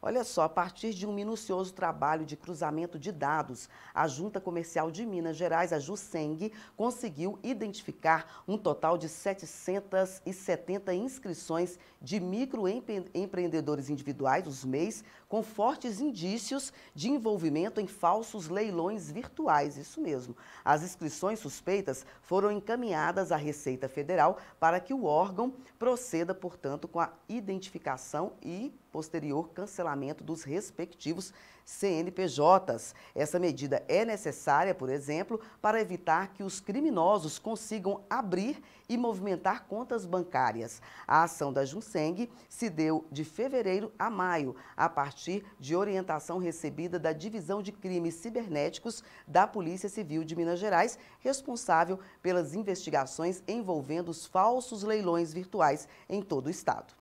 Olha só, a partir de um minucioso trabalho de cruzamento de dados, a Junta Comercial de Minas Gerais, a JUSENG, conseguiu identificar um total de 770 inscrições de microempreendedores individuais, os MEIs, com fortes indícios de envolvimento em falsos leilões virtuais, isso mesmo. As inscrições suspeitas foram encaminhadas à Receita Federal para que o órgão proceda, portanto, com a identificação e posterior cancelamento dos respectivos CNPJs. Essa medida é necessária, por exemplo, para evitar que os criminosos consigam abrir e movimentar contas bancárias. A ação da Junseng se deu de fevereiro a maio, a partir de orientação recebida da Divisão de Crimes Cibernéticos da Polícia Civil de Minas Gerais, responsável pelas investigações envolvendo os falsos leilões virtuais em todo o estado.